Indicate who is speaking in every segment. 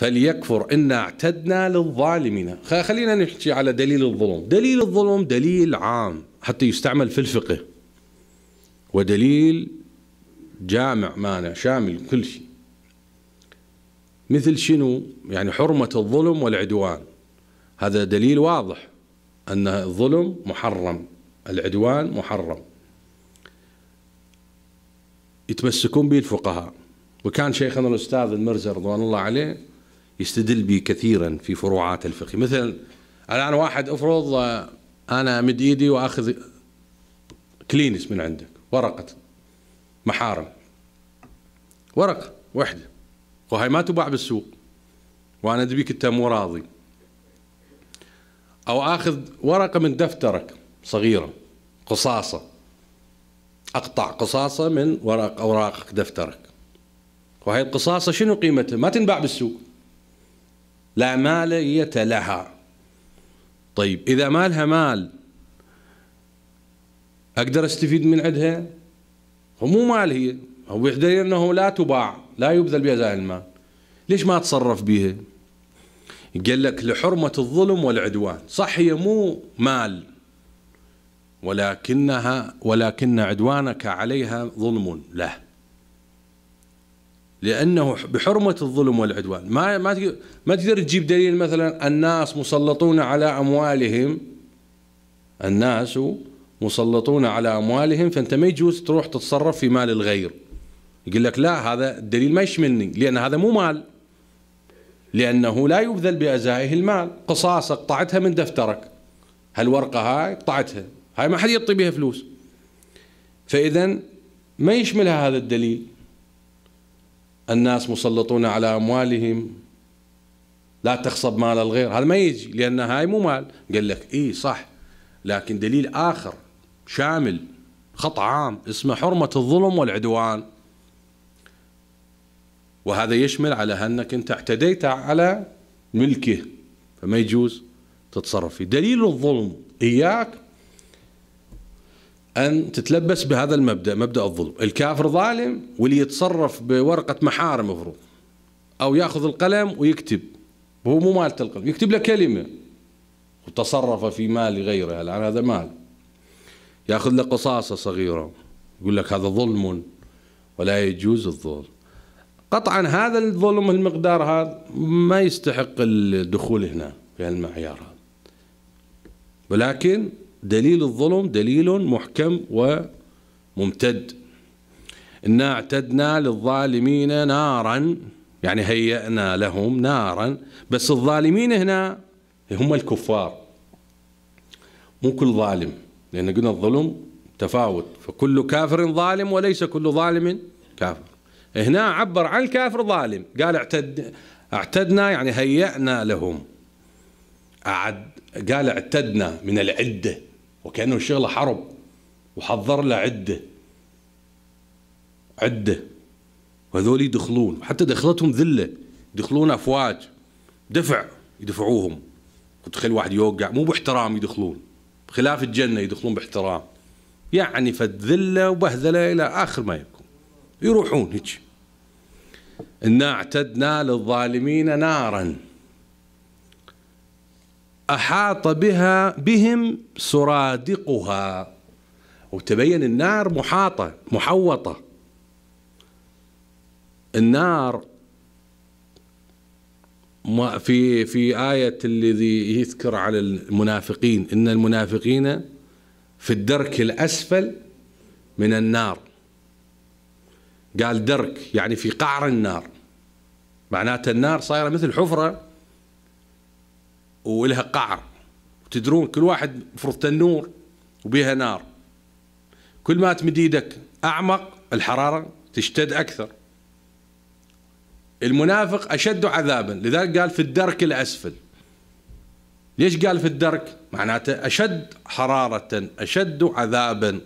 Speaker 1: فليكفر إنا اعتدنا للظالمين خلينا نحكي على دليل الظلم دليل الظلم دليل عام حتى يستعمل في الفقه ودليل جامع مانع شامل كل شيء مثل شنو يعني حرمة الظلم والعدوان هذا دليل واضح أن الظلم محرم العدوان محرم يتمسكون به الفقهاء وكان شيخنا الأستاذ المرزي رضوان الله عليه يستدل به كثيرا في فروعات الفقه مثلا الآن واحد أفرض آه، أنا مد إيدي وأخذ كلينس من عندك ورقة محارم ورقة واحدة وهي ما تباع بالسوق وأنا أدبيك أنت مو راضي أو آخذ ورقة من دفترك صغيرة قصاصة أقطع قصاصة من ورق أوراقك دفترك وهي القصاصة شنو قيمتها ما تنباع بالسوق لا مالية لها طيب إذا ما لها مال أقدر أستفيد من عندها هو مو مال هي هو يحدي أنه لا تباع لا يبذل بها زائل المال ليش ما أتصرف بها قال لك لحرمة الظلم والعدوان صح هي مو مال ولكنها ولكن عدوانك عليها ظلم له لانه بحرمه الظلم والعدوان ما ما ما تقدر تجيب دليل مثلا الناس مسلطون على اموالهم الناس مسلطون على اموالهم فانت ما يجوز تروح تتصرف في مال الغير يقول لك لا هذا الدليل ما يشملني لان هذا مو مال لانه لا يبذل بازائه المال قصاصه قطعتها من دفترك هالورقه هاي قطعتها هاي ما حد يعطي بها فلوس فاذا ما يشملها هذا الدليل الناس مسلطون على اموالهم لا تخصب مال الغير هذا ما يجي لان هاي مو مال قال لك اي صح لكن دليل اخر شامل خط عام اسمه حرمه الظلم والعدوان وهذا يشمل على انك انت اعتديت على ملكه فما يجوز تتصرف فيه دليل الظلم اياك أن تتلبس بهذا المبدأ مبدأ الظلم الكافر ظالم واللي يتصرف بورقة محارم مفروض أو يأخذ القلم ويكتب وهو مو مالته القلم يكتب له كلمة وتصرف في مال غيره الآن هذا مال يأخذ له قصاصة صغيرة يقول لك هذا ظلم ولا يجوز الظلم قطعا هذا الظلم المقدار هذا ما يستحق الدخول هنا في المعيار هذا ولكن دليل الظلم دليل محكم وممتد إنا اعتدنا للظالمين نارا يعني هيئنا لهم نارا بس الظالمين هنا هم الكفار مو كل ظالم لأن قلنا الظلم تفاوت فكل كافر ظالم وليس كل ظالم كافر هنا عبر عن الكافر ظالم قال اعتد اعتدنا يعني هيئنا لهم أعد قال اعتدنا من العده وكأنه شغله حرب وحضر له عدة عدة وهذول يدخلون حتى دخلتهم ذلة يدخلون أفواج دفع يدفعوهم وتخيل واحد يوقع مو باحترام يدخلون بخلاف الجنة يدخلون باحترام يعني فذلة وبهذلة إلى آخر ما يكون يروحون هيك إنا اعتدنا للظالمين نارا أحاط بها بهم سرادقها وتبين النار محاطة محوطة النار في في آية الذي يذكر على المنافقين إن المنافقين في الدرك الأسفل من النار قال درك يعني في قعر النار معناته النار صايرة مثل حفرة ولها قعر تدرون كل واحد مفروض تنور وبها نار كل ما تمد ايدك اعمق الحراره تشتد اكثر المنافق اشد عذابا لذلك قال في الدرك الاسفل ليش قال في الدرك معناته اشد حراره اشد عذابا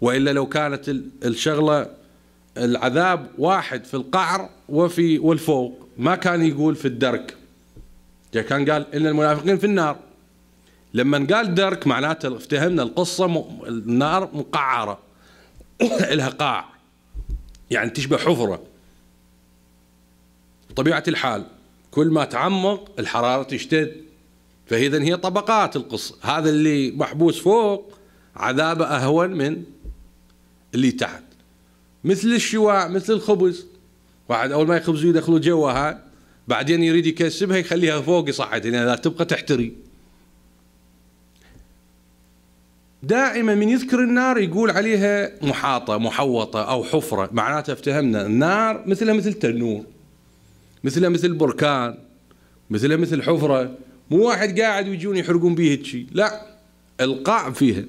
Speaker 1: والا لو كانت الشغله العذاب واحد في القعر وفي والفوق ما كان يقول في الدرك كان قال إن المنافقين في النار لما قال درك معناته افتهمنا القصة م... النار مقعرة لها قاع يعني تشبه حفرة طبيعة الحال كل ما تعمق الحرارة تشتد فإذا هي طبقات القصة هذا اللي محبوس فوق عذابه أهون من اللي تحت مثل الشواع مثل الخبز واحد أول ما يخبزوا يدخلوا جوا ها بعدين يريد يكسبها يخليها فوق لان يعني لا تبقى تحتري دائما من يذكر النار يقول عليها محاطة محوطة أو حفرة معناتها افتهمنا النار مثلها مثل تنور مثلها مثل بركان مثلها مثل حفرة مو واحد قاعد ويجون يحرقون به شيء لا القاع فيها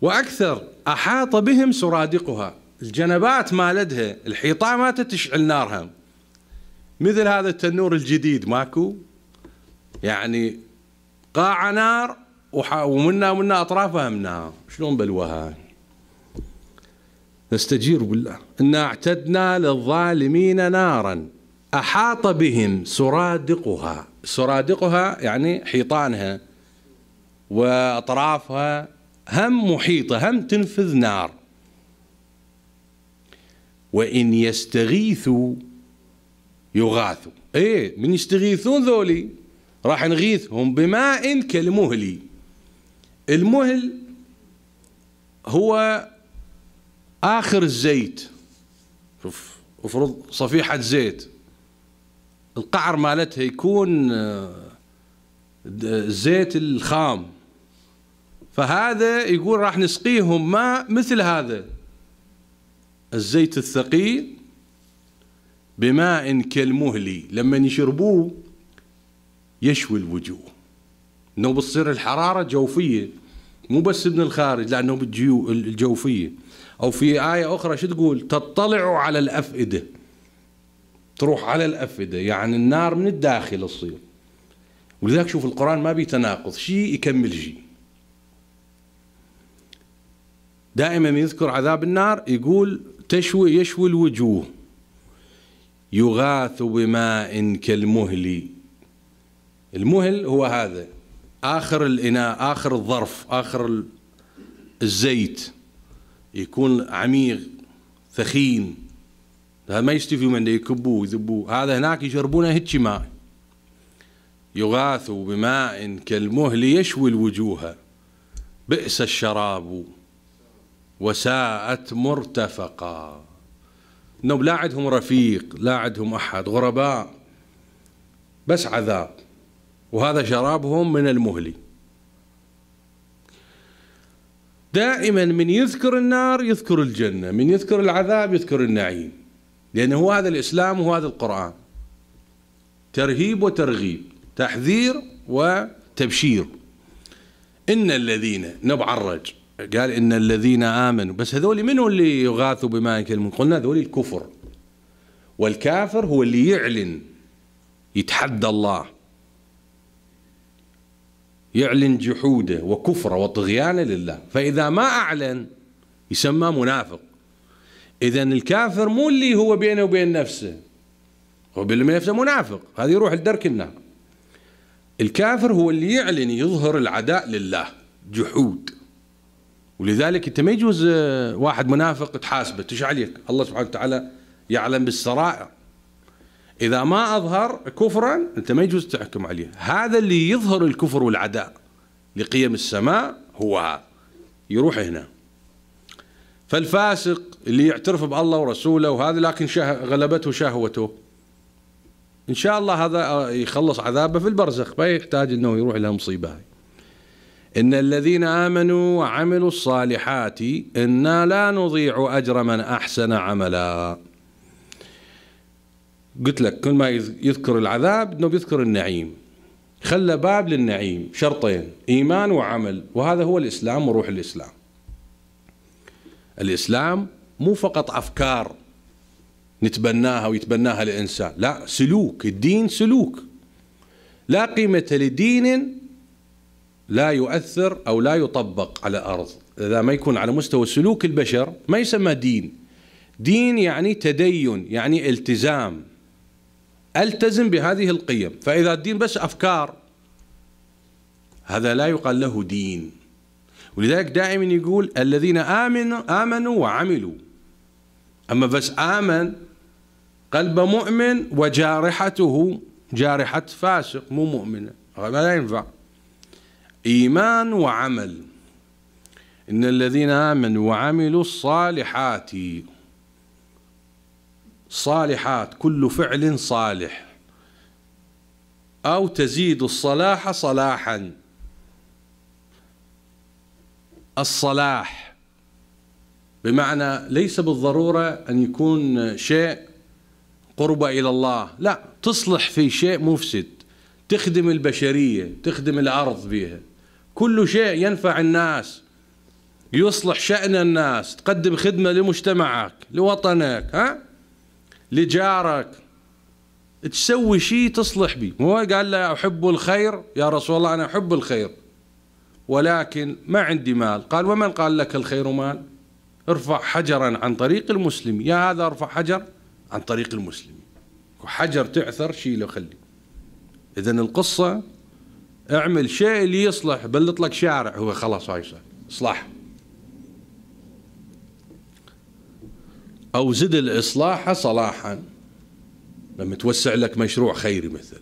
Speaker 1: وأكثر أحاط بهم سرادقها الجنبات مالتها الحيطان ما تشعل نارها مثل هذا التنور الجديد ماكو يعني قاع نار ومنا ومنا اطرافها منها شلون بلوها نستجير بالله ان اعتدنا للظالمين نارا احاط بهم سرادقها سرادقها يعني حيطانها واطرافها هم محيطه هم تنفذ نار وان يستغيثوا يغاثوا ايه من يستغيثون ذولي راح نغيثهم بماء كالمهل المهل هو آخر الزيت شوف افرض صفيحة زيت القعر مالتها يكون آه، الزيت الخام فهذا يقول راح نسقيهم ماء مثل هذا الزيت الثقيل بماء كالمهلي لما يشربوه يشوي الوجوه انه بتصير الحراره جوفيه مو بس من الخارج لانه بالجيو الجوفيه او في ايه اخرى شو تقول تطلع على الافئده تروح على الافئده يعني النار من الداخل تصير ولذلك شوف القران ما بيتناقض شيء يكمل شيء دائما يذكر عذاب النار يقول تشوي يشوي الوجوه يغاث بماء كالمهل المهل هو هذا آخر الإناء آخر الظرف آخر الزيت يكون عميق ثخين هذا ما يستفيد منه يكبوه يذبوه هذا هناك يشربونه هيك ماء يغاث بماء كالمهل يشوي الوجوه بئس الشراب وساءت مرتفقا انهم لا عندهم رفيق لا عندهم احد غرباء بس عذاب وهذا شرابهم من المهلي دائما من يذكر النار يذكر الجنة من يذكر العذاب يذكر النعيم لأنه هو هذا الإسلام وهو هذا القرآن ترهيب وترغيب تحذير وتبشير إن الذين نبعرج قال إن الذين آمنوا بس هذول منو اللي يغاثوا بما يكلمون قلنا هذول الكفر والكافر هو اللي يعلن يتحدى الله يعلن جحوده وكفره وطغيانه لله فإذا ما أعلن يسمى منافق إذا الكافر مو اللي هو بينه وبين نفسه هو بين نفسه منافق هذا يروح لدرك النار الكافر هو اللي يعلن يظهر العداء لله جحود ولذلك انت ما يجوز آه، واحد منافق تحاسبه ايش عليك الله سبحانه وتعالى يعلم بالسرائر اذا ما اظهر كفرا انت ما يجوز تحكم عليه هذا اللي يظهر الكفر والعداء لقيم السماء هو هذا يروح هنا فالفاسق اللي يعترف بالله ورسوله وهذا لكن شه غلبته شهوته ان شاء الله هذا آه، يخلص عذابه في البرزخ ما يحتاج انه يروح الى مصيبه هاي إن الذين آمنوا وعملوا الصالحات إنا لا نضيع أجر من أحسن عملا قلت لك كل ما يذكر العذاب أنه بيذكر النعيم خلى باب للنعيم شرطين إيمان وعمل وهذا هو الإسلام وروح الإسلام الإسلام مو فقط أفكار نتبناها ويتبناها الإنسان لا سلوك الدين سلوك لا قيمة لدين لا يؤثر أو لا يطبق على الأرض إذا ما يكون على مستوى سلوك البشر ما يسمى دين دين يعني تدين يعني التزام التزم بهذه القيم فإذا الدين بس أفكار هذا لا يقال له دين ولذلك دائما يقول الذين آمنوا آمنوا وعملوا أما بس آمن قلب مؤمن وجارحته جارحة فاسق مو مؤمنة هذا لا ينفع إيمان وعمل إن الذين آمنوا وعملوا الصالحات صالحات كل فعل صالح أو تزيد الصلاح صلاحا الصلاح بمعنى ليس بالضرورة أن يكون شيء قرب إلى الله لا تصلح في شيء مفسد تخدم البشرية تخدم الأرض بها كل شيء ينفع الناس يصلح شأن الناس تقدم خدمة لمجتمعك لوطنك ها لجارك تسوي شيء تصلح به هو قال له أحب الخير يا رسول الله أنا أحب الخير ولكن ما عندي مال قال ومن قال لك الخير مال ارفع حجرا عن طريق المسلم يا هذا ارفع حجر عن طريق المسلم وحجر تعثر شيله وخليه إذا القصة اعمل شيء اللي يصلح بلط لك شارع هو خلاص هاي اصلاح او زد الاصلاح صلاحا لما توسع لك مشروع خيري مثل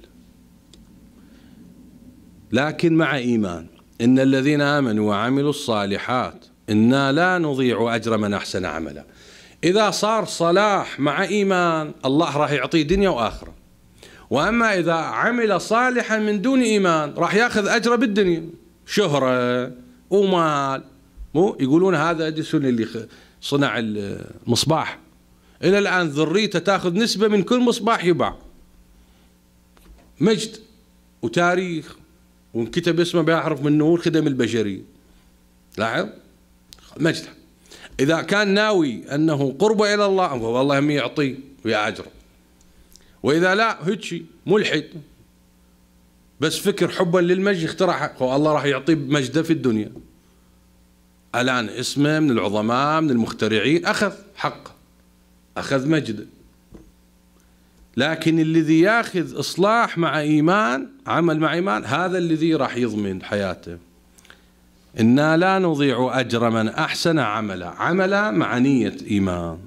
Speaker 1: لكن مع ايمان ان الذين امنوا وعملوا الصالحات انا لا نضيع اجر من احسن عملا اذا صار صلاح مع ايمان الله راح يعطيه دنيا واخره واما اذا عمل صالحا من دون ايمان راح ياخذ اجره بالدنيا شهره ومال مو يقولون هذا اديسون اللي صنع المصباح الى الان ذريته تاخذ نسبه من كل مصباح يباع مجد وتاريخ وانكتب اسمه بأحرف من نور خدم البشريه لاحظ مجد اذا كان ناوي انه قرب الى الله والله هم يعطيه ويا اجره واذا لا هيجي ملحد بس فكر حبا للمجد اخترعها الله راح يعطيه مجده في الدنيا الان اسمه من العظماء من المخترعين اخذ حقه اخذ مجده لكن الذي ياخذ اصلاح مع ايمان عمل مع ايمان هذا الذي راح يضمن حياته انا لا نضيع اجر من احسن عملا عملا مع نيه ايمان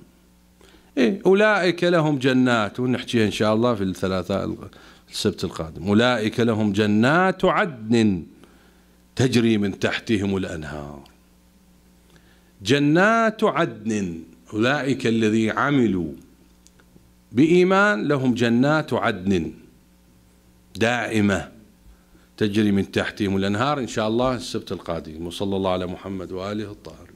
Speaker 1: إيه أولئك لهم جنات ونحكي إن شاء الله في الثلاثاء السبت القادم أولئك لهم جنات عدن تجري من تحتهم الأنهار جنات عدن أولئك الذي عملوا بإيمان لهم جنات عدن دائمة تجري من تحتهم الأنهار إن شاء الله السبت القادم وصلى الله على محمد وآله الطاهر